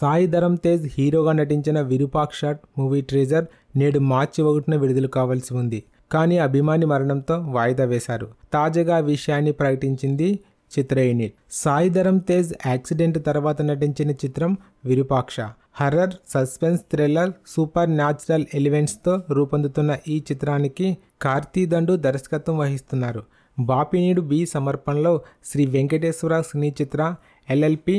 సాయి ధరమ్ తేజ్ హీరోగా నటించిన Virupaksha movie treasure నేడు మార్చి ఒకటిన విడుదల కావాల్సి ఉంది కానీ అభిమాని మరణంతో వాయిదా వేశారు తాజాగా విషయాన్ని ప్రకటించింది చిత్ర యూనిట్ సాయి ధరమ్ తేజ్ యాక్సిడెంట్ తర్వాత నటించిన చిత్రం Virupaksha horror suspense thriller supernatural ఎలిమెంట్స్తో రూపొందుతున్న ఈ చిత్రానికి కార్తీ దండు దర్శకత్వం వహిస్తున్నారు బాపినీడు బి సమర్పణలో Sri Venkateswara cine Chitra LLP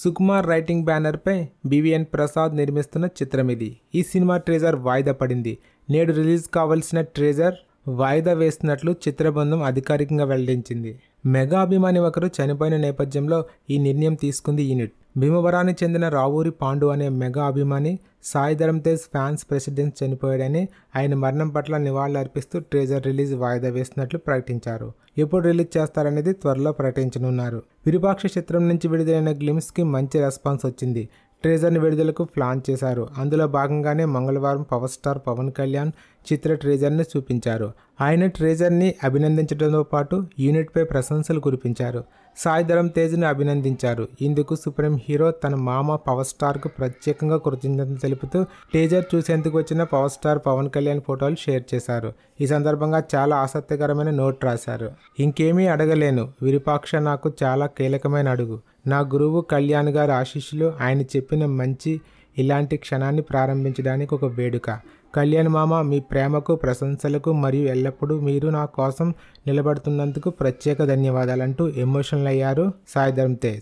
Sukumar writing బ్యానర్పై బివిఎన్ ప్రసాద్ నిర్మిస్తున్న చిత్రం ఇది ఈ సినిమా ట్రేజర్ వాయిదా పడింది నేడు రిలీజ్ కావాల్సిన ట్రేజర్ వాయిదా వేస్తున్నట్లు చిత్రబృందం అధికారికంగా వెల్లడించింది మెగా అభిమాని ఒకరు చనిపోయిన నేపథ్యంలో ఈ నిర్ణయం తీసుకుంది యూనిట్ భీమవరానికి చెందిన రావూరి పాండు అనే మెగా అభిమాని సాయి ధరమ్ తేజ్ ఫ్యాన్స్ ప్రెసిడెంట్ చనిపోయాడని ఆయన మరణం పట్ల నివాళులు అర్పిస్తూ ట్రేజర్ రిలీజ్ వాయిదా వేసినట్లు ప్రకటించారు ఎప్పుడు రిలీజ్ చేస్తారనేది త్వరలో ప్రకటించనున్నారు విరుపాక్ష చిత్రం నుంచి విడుదలైన గ్లిమ్స్కి మంచి రెస్పాన్స్ వచ్చింది ట్రేజర్ని విడుదలకు ప్లాన్ చేశారు అందులో భాగంగానే మంగళవారం పవర్ స్టార్ పవన్ కళ్యాణ్ చిత్ర ట్రేజర్ని చూపించారు ఆయన ట్రేజర్ని అభినందించడంతో పాటు యూనిట్పై ప్రశంసలు కురిపించారు సాయిధరం తేజ్ను అభినందించారు ఇందుకు సుప్రీం హీరో తన మామ పవర్ స్టార్కు ప్రత్యేకంగా కృతజ్ఞత తెలుపుతూ టేజర్ చూసేందుకు వచ్చిన పవర్ స్టార్ పవన్ కళ్యాణ్ ఫోటోలు షేర్ చేశారు ఈ సందర్భంగా చాలా ఆసక్తికరమైన నోట్ రాశారు ఇంకేమీ అడగలేను విరూపాక్ష నాకు చాలా కీలకమైన అడుగు నా గురువు కళ్యాణ్ గారి ఆశీస్సులు ఆయన చెప్పిన మంచి ఇలాంటి క్షణాన్ని ప్రారంభించడానికి ఒక వేడుక కళ్యాణ్ మామ మీ ప్రేమకు ప్రశంసలకు మరియు ఎల్లప్పుడూ మీరు నా కోసం నిలబడుతున్నందుకు ప్రత్యేక ధన్యవాదాలంటూ ఎమోషనల్ అయ్యారు సాయి తేజ్